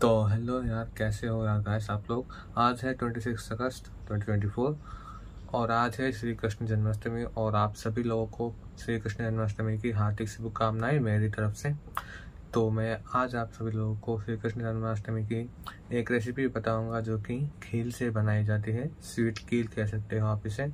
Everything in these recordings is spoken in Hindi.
तो हेलो यार कैसे हो यार गाइस आप लोग आज है ट्वेंटी सिक्स अगस्त ट्वेंटी ट्वेंटी फोर और आज है श्री कृष्ण जन्माष्टमी और आप सभी लोगों को श्री कृष्ण जन्माष्टमी की हार्दिक शुभकामनाएं मेरी तरफ से तो मैं आज आप सभी लोगों को श्री कृष्ण जन्माष्टमी की एक रेसिपी बताऊंगा जो कि खील से बनाई जाती है स्वीट खील कह सकते हो आप इसे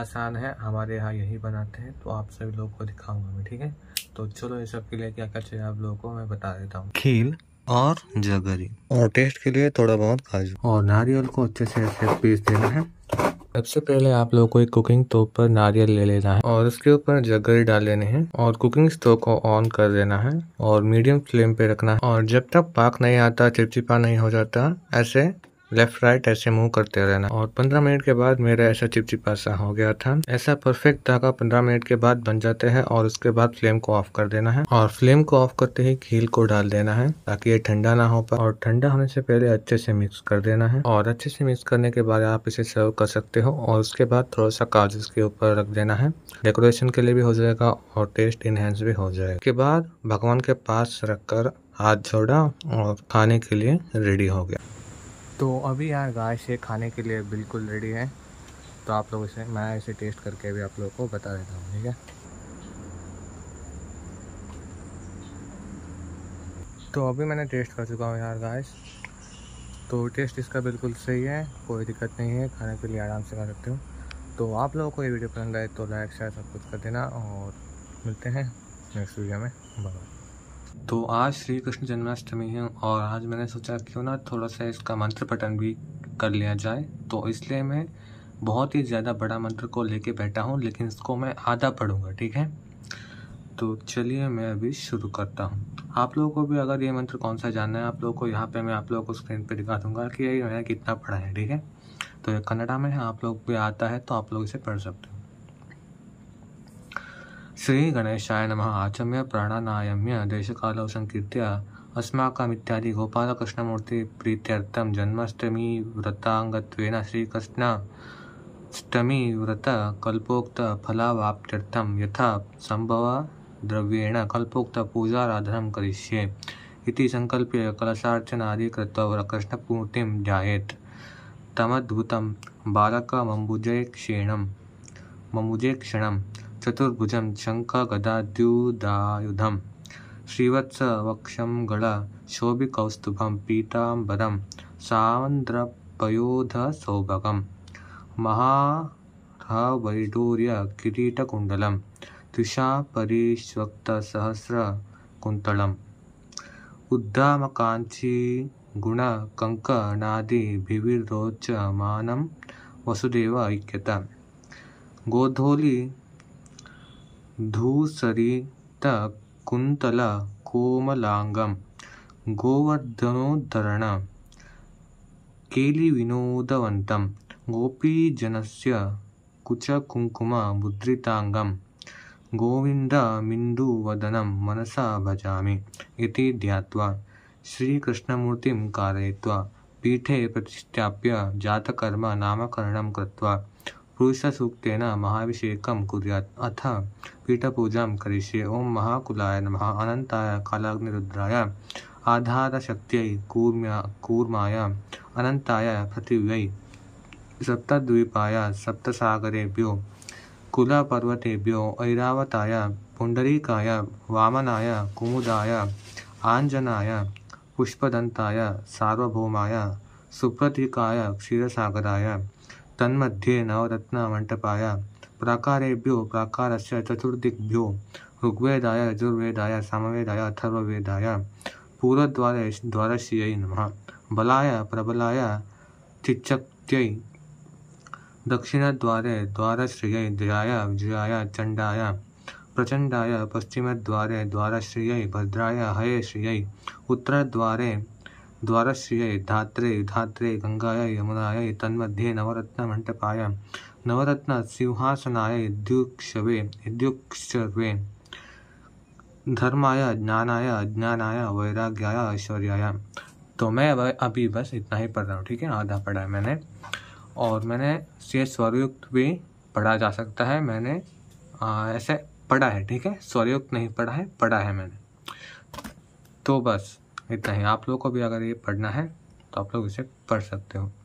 आसान है हमारे यहाँ यही बनाते हैं तो आप सभी लोगों को दिखाऊंगा मैं ठीक है तो चलो ये सब के लिए क्या क्या चाहिए आप लोगों को मैं बता देता हूँ खील और जगरी और टेस्ट के लिए थोड़ा बहुत काजू और नारियल को अच्छे से ऐसे पीस देना है सबसे पहले आप लोगों को एक कुकिंग स्टोव पर नारियल ले लेना है और उसके ऊपर जगरी डाल लेने हैं और कुकिंग स्टोव को ऑन कर देना है और मीडियम फ्लेम पे रखना है और जब तक पाक नहीं आता चिपचिपा नहीं हो जाता ऐसे लेफ्ट राइट ऐसे मूव करते रहना और पंद्रह मिनट के बाद मेरा ऐसा चिपचिपा सा हो गया था ऐसा परफेक्ट धागा पंद्रह मिनट के बाद बन जाते हैं और उसके बाद फ्लेम को ऑफ कर देना है और फ्लेम को ऑफ करते ही खील को डाल देना है ताकि ये ठंडा ना हो पाए और ठंडा होने से पहले अच्छे से मिक्स कर देना है और अच्छे से मिक्स करने के बाद आप इसे सर्व कर सकते हो और उसके बाद थोड़ा सा काजू इसके ऊपर रख देना है डेकोरेशन के लिए भी हो जाएगा और टेस्ट इनहेंस भी हो जाएगा के बाद भगवान के पास रखकर हाथ जोड़ा और खाने के लिए रेडी हो गया तो अभी यार गाय से खाने के लिए बिल्कुल रेडी है तो आप लोग इसे मैं इसे टेस्ट करके अभी आप लोगों को बता देता हूँ ठीक है तो अभी मैंने टेस्ट कर चुका हूँ यार गाइस तो टेस्ट इसका बिल्कुल सही है कोई दिक्कत नहीं है खाने के लिए आराम से खा सकते हो तो आप लोगों को ये वीडियो पसंद आए तो लाइक शेयर सब कुछ कर देना और मिलते हैं नेक्स्ट वीडियो में बाय तो आज श्री कृष्ण जन्माष्टमी है और आज मैंने सोचा क्यों ना थोड़ा सा इसका मंत्र पठन भी कर लिया जाए तो इसलिए मैं बहुत ही ज़्यादा बड़ा मंत्र को लेके बैठा हूँ लेकिन इसको मैं आधा पढ़ूँगा ठीक है तो चलिए मैं अभी शुरू करता हूँ आप लोगों को भी अगर ये मंत्र कौन सा जानना है आप लोगों को यहाँ पे मैं आप लोगों को स्क्रीन पे दिखा दूंगा कि ये मैंने कितना पढ़ा है ठीक है तो ये कन्नडा में है आप लोग भी आता है तो आप लोग इसे पढ़ सकते हो श्री गणेशाय नमः आचम्य प्राणानायम्य देशकालौ सङ्कीर्त्य अस्माकमित्यादि गोपालकृष्णमूर्तिप्रीत्यर्थं जन्माष्टमीव्रताङ्गत्वेन श्रीकृष्णाष्टमीव्रतकल्पोक्तफलावाप्त्यर्थं यथा सम्भवद्रव्येण कल्पोक्तपूजाराधनं करिष्ये इति सङ्कल्प्य कलशार्चनादि कृत्वा वरकृष्णमूर्तिं ध्यायेत् तमद्भुतं बालकमम्बुजे क्षीणं ममुजे क्षणं ಚತುರ್ಭುಜಂ ಶಂಖಗದಾದ್ಯುದಾಯುಧಂ ಶ್ರೀವತ್ಸವಕ್ಷಂ ಗಳ ಶೋಭಿಕೌಸ್ತುಭಂ ಪೀತಾಂಬರಂ ಸಾವಂದ್ರಪಯೋಧಸೌಭಗಂ ಮಹಾರವೈಡೂರ್ಯ ಕಿರೀಟಕುಂಡಲಂ ತುಷಾಪರಿಷ್ವಕ್ತಸಹಸ್ರಕುಂತಳಂ ಉದ್ದಾಮಕಾಂಚಿ गुणकंकनादिभिरोचमान वसुदेव ऐक्यता गोधोली धूसरितकुन्तला कोमलाङ्गं गोवर्धनोद्धरणं केलिविनोदवन्तं गोपीजनस्य कुचकुङ्कुममुद्रिताङ्गं गोविन्दमिन्दुवदनं मनसा भजामि इति ध्यात्वा श्रीकृष्णमूर्तिं कारयित्वा पीठे प्रतिष्ठाप्य जातकर्म नामकरणं कृत्वा पुरुषसूक्त महाभिषेक कुरिया अथ पीठपूजा करिष्ये ओं महाकुलाय नम अनंताय कालाग्निरुद्राय आधारशक्त कूर्म्या कूर्माय अनंताय पृथिव्यै सप्तद्वीपाय सप्तसागरेभ्यो कुलपर्वतेभ्यो ऐरावताय पुंडरीकाय वामनाय कुमुदाय आंजनाय पुष्पदंताय सार्वभौमाय सुप्रतीकाय क्षीरसागराय तन्मध्ये नवरत्नमण्टपाय प्राकारेभ्यो प्राकारस्य चतुर्दिग्भ्यो ऋग्वेदाय यजुर्वेदाय सामवेदाय अथर्ववेदाय पूर्वद्वारे द्वारशीयै नमः बलाय प्रबलाय चिच्चक्त्यै दक्षिणद्वारे द्वारश्रियै जयाय विजयाय चण्डाय प्रचण्डाय पश्चिमद्वारे द्वारश्रियै भद्राय हयेश्रियै उत्तरद्वारे द्वारश्रियै धात्रे धात्रे गंगाया यमुनाय तन्मध्ये नवरत्न सिंहासनाय यद्युक्षवे यद्युक्षर्वे धर्माय ज्ञानाय अज्ञानाय वैराग्याय ऐश्वर्याय तो मैं अभी बस इतना ही पढ़ रहा हूँ ठीक है आधा पढ़ा है मैंने और मैंने से स्वरयुक्त भी पढ़ा जा सकता है मैंने आ, ऐसे पढ़ा है ठीक है स्वरयुक्त नहीं पढ़ा है पढ़ा है मैंने तो बस इतना ही आप लोगों को भी अगर ये पढ़ना है तो आप लोग इसे पढ़ सकते हो